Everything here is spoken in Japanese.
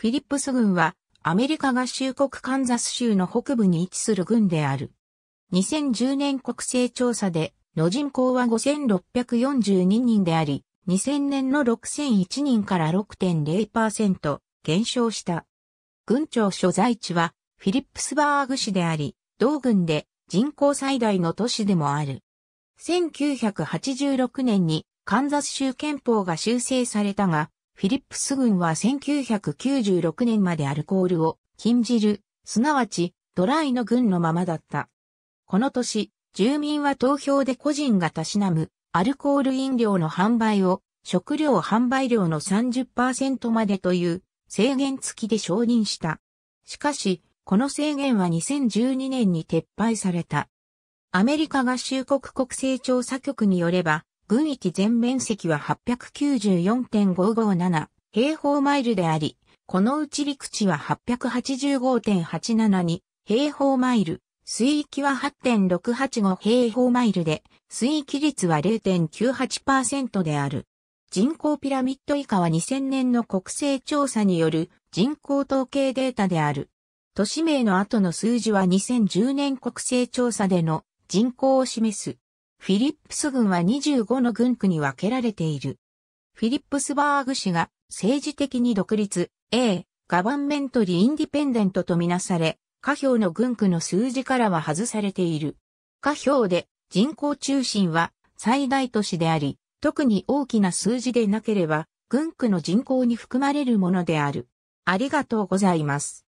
フィリップス軍はアメリカ合衆国カンザス州の北部に位置する軍である。2010年国勢調査での人口は5642人であり、2000年の6001人から6.0%減少した。軍庁所在地はフィリップスバーグ市であり、同軍で人口最大の都市でもある。1986年にカンザス州憲法が修正されたが、フィリップス軍は1996年までアルコールを禁じる、すなわちドライの軍のままだった。この年、住民は投票で個人がたしなむアルコール飲料の販売を食料販売量の30%までという制限付きで承認した。しかし、この制限は2012年に撤廃された。アメリカ合衆国国勢調査局によれば、群域全面積は894.557平方マイルであり、このうち陸地は885.872平方マイル、水域は8.685平方マイルで、水域率は0.98%である。人口ピラミッド以下は2000年の国勢調査による人口統計データである。都市名の後の数字は2010年国勢調査での人口を示す。フィリップス軍は25の軍区に分けられている。フィリップスバーグ氏が政治的に独立、A、ガバンメントリーインディペンデントとみなされ、下表の軍区の数字からは外されている。下表で人口中心は最大都市であり、特に大きな数字でなければ、軍区の人口に含まれるものである。ありがとうございます。